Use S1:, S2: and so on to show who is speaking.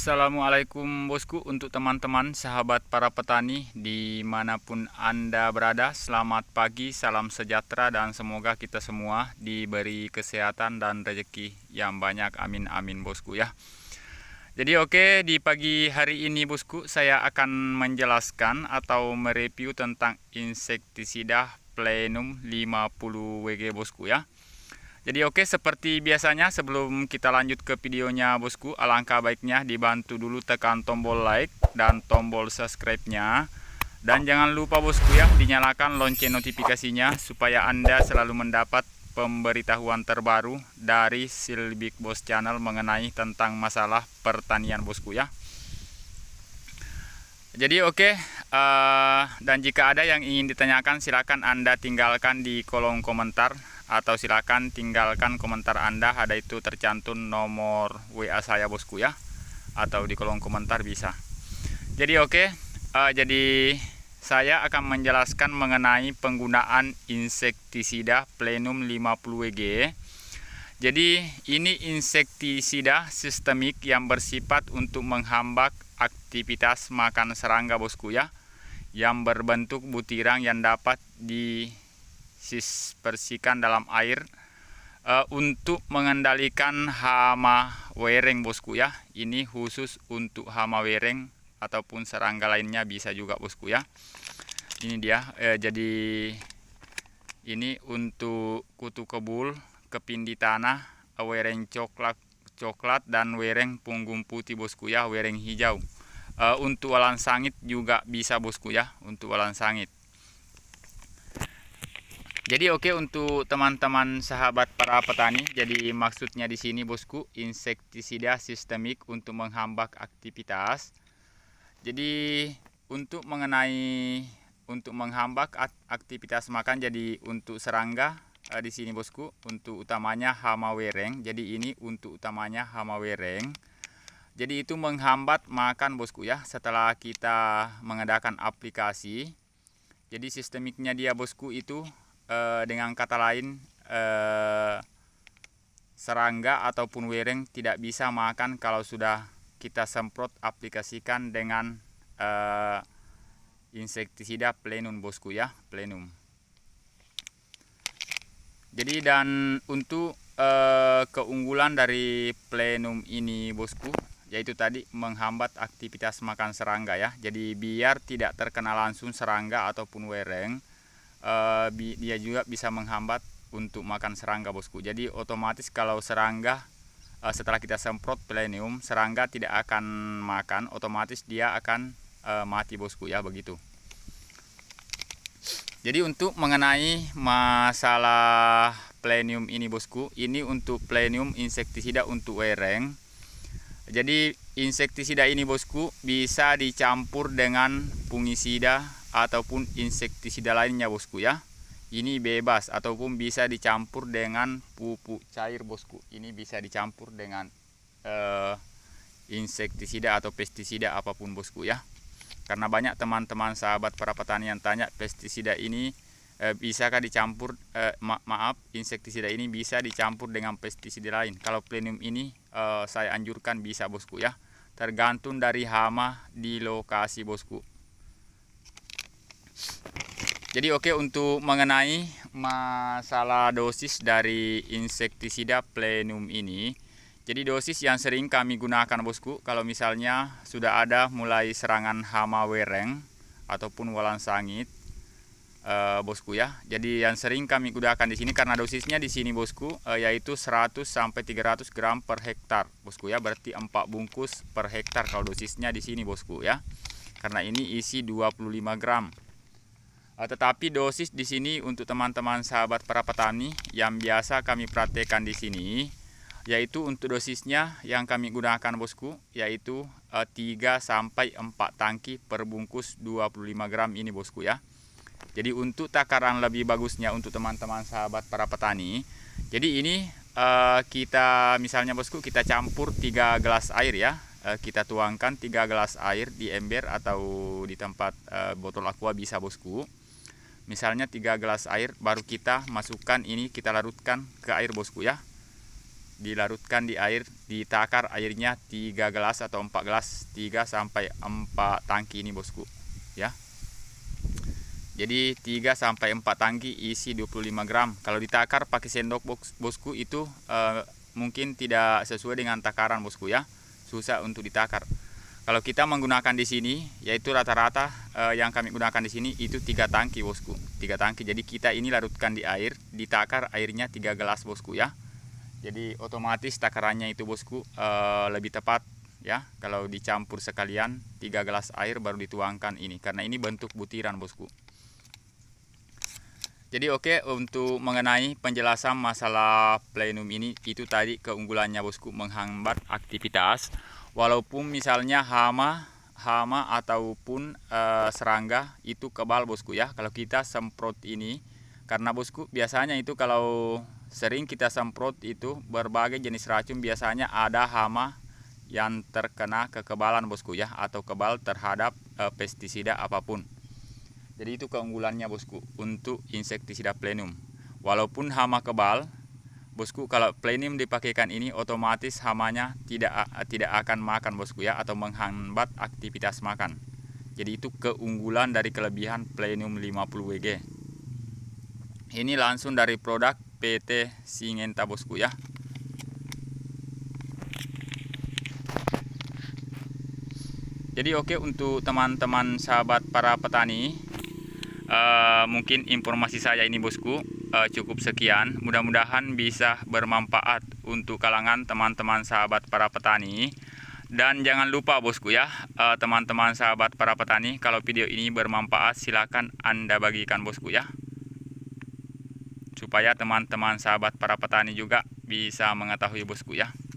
S1: Assalamualaikum bosku untuk teman-teman sahabat para petani dimanapun anda berada selamat pagi salam sejahtera dan semoga kita semua diberi kesehatan dan rezeki yang banyak amin amin bosku ya jadi oke okay, di pagi hari ini bosku saya akan menjelaskan atau mereview tentang insektisida plenum 50 WG bosku ya jadi oke okay, seperti biasanya sebelum kita lanjut ke videonya bosku alangkah baiknya dibantu dulu tekan tombol like dan tombol subscribe-nya dan jangan lupa bosku ya dinyalakan lonceng notifikasinya supaya anda selalu mendapat pemberitahuan terbaru dari Silbik Bos Channel mengenai tentang masalah pertanian bosku ya jadi oke okay, uh, eh, dan jika ada yang ingin ditanyakan silakan anda tinggalkan di kolom komentar atau silakan tinggalkan komentar Anda ada itu tercantum nomor WA saya bosku ya atau di kolom komentar bisa. Jadi oke, okay, uh, eh, jadi saya akan menjelaskan mengenai penggunaan insektisida plenum 50 WG. Jadi ini insektisida sistemik yang bersifat untuk menghambat aktivitas makan serangga bosku ya yang berbentuk butiran yang dapat di Sis bersihkan dalam air uh, untuk mengendalikan hama wereng bosku ya ini khusus untuk hama wereng ataupun serangga lainnya bisa juga bosku ya ini dia eh, jadi ini untuk kutu kebul kepindi tanah eh, wereng coklat coklat dan wereng punggung putih bosku ya wereng hijau uh, untuk walang sangit juga bisa bosku ya untuk walang sangit jadi oke okay, untuk teman-teman sahabat para petani, jadi maksudnya di sini bosku insektisida sistemik untuk menghambat aktivitas. Jadi untuk mengenai untuk menghambat aktivitas makan jadi untuk serangga eh, di sini bosku untuk utamanya hama wereng. Jadi ini untuk utamanya hama wereng. Jadi itu menghambat makan bosku ya setelah kita mengadakan aplikasi. Jadi sistemiknya dia bosku itu Eh, dengan kata lain eh, serangga ataupun wereng tidak bisa makan kalau sudah kita semprot aplikasikan dengan eh, insektisida plenum bosku ya plenum jadi dan untuk keunggulan dari plenum ini bosku yaitu tadi menghambat aktivitas makan serangga ya jadi biar tidak terkena langsung serangga ataupun wereng uh, dia juga bisa menghambat untuk makan serangga bosku jadi otomatis kalau serangga uh, setelah kita semprot plenium serangga tidak akan makan otomatis dia akan uh, mati bosku ya begitu jadi untuk mengenai masalah plenium ini bosku ini untuk plenium insektisida untuk wereng jadi insektisida ini bosku bisa dicampur dengan fungisida ataupun insektisida lainnya bosku ya ini bebas ataupun bisa dicampur dengan pupuk cair bosku ini bisa dicampur dengan uh, insektisida atau pestisida apapun bosku ya karena banyak teman-teman sahabat para petani yang tanya pestisida ini e, bisakah dicampur e, ma maaf insektisida ini bisa dicampur dengan pestisida lain kalau plenum ini e, saya anjurkan bisa bosku ya tergantung dari hama di lokasi bosku jadi oke okay, untuk mengenai masalah dosis dari insektisida plenum ini Jadi dosis yang sering kami gunakan bosku Kalau misalnya sudah ada mulai serangan hama wereng Ataupun walang sangit eh, Bosku ya Jadi yang sering kami gunakan di sini Karena dosisnya di sini bosku eh, Yaitu 100 sampai 300 gram per hektar Bosku ya berarti 4 bungkus per hektar Kalau dosisnya di sini bosku ya Karena ini isi 25 gram Eh, tetapi dosis di sini untuk teman-teman sahabat para petani yang biasa kami praktekkan di sini yaitu untuk dosisnya yang kami gunakan bosku yaitu 3 eh, sampai 4 tangki per bungkus 25 gram ini bosku ya. Jadi untuk takaran lebih bagusnya untuk teman-teman sahabat para petani. Jadi ini eh, kita misalnya bosku kita campur 3 gelas air ya. kita tuangkan 3 gelas air di ember atau di tempat botol aqua bisa bosku misalnya 3 gelas air baru kita masukkan ini kita larutkan ke air bosku ya dilarutkan di air ditakar airnya 3 gelas atau 4 gelas 3 sampai 4 tangki ini bosku ya jadi 3 sampai 4 tangki isi 25 gram kalau ditakar pakai sendok bosku itu eh, mungkin tidak sesuai dengan takaran bosku ya susah untuk ditakar kalau kita menggunakan di sini, yaitu rata-rata eh, yang kami gunakan di sini itu tiga tangki bosku, tiga tangki. Jadi kita ini larutkan di air, ditakar airnya tiga gelas bosku ya. Jadi otomatis takarannya itu bosku eh, lebih tepat ya. Kalau dicampur sekalian tiga gelas air baru dituangkan ini, karena ini bentuk butiran bosku. Jadi oke okay, untuk mengenai penjelasan masalah plenum ini itu tadi keunggulannya bosku menghambat aktivitas walaupun misalnya hama hama ataupun e, serangga itu kebal bosku ya kalau kita semprot ini karena bosku biasanya itu kalau sering kita semprot itu berbagai jenis racun biasanya ada hama yang terkena kekebalan bosku ya atau kebal terhadap e, pestisida apapun jadi itu keunggulannya bosku untuk insektisida plenum walaupun hama kebal bosku kalau plenum dipakaikan ini otomatis hamanya tidak tidak akan makan bosku ya atau menghambat aktivitas makan jadi itu keunggulan dari kelebihan plenum 50 WG ini langsung dari produk PT Singenta bosku ya jadi oke okay, untuk teman-teman sahabat para petani uh, mungkin informasi saya ini bosku uh, cukup sekian. Mudah-mudahan bisa bermanfaat untuk kalangan teman-teman sahabat para petani. Dan jangan lupa bosku ya, eh, teman-teman sahabat para petani, kalau video ini bermanfaat silakan Anda bagikan bosku ya. Supaya teman-teman sahabat para petani juga bisa mengetahui bosku ya.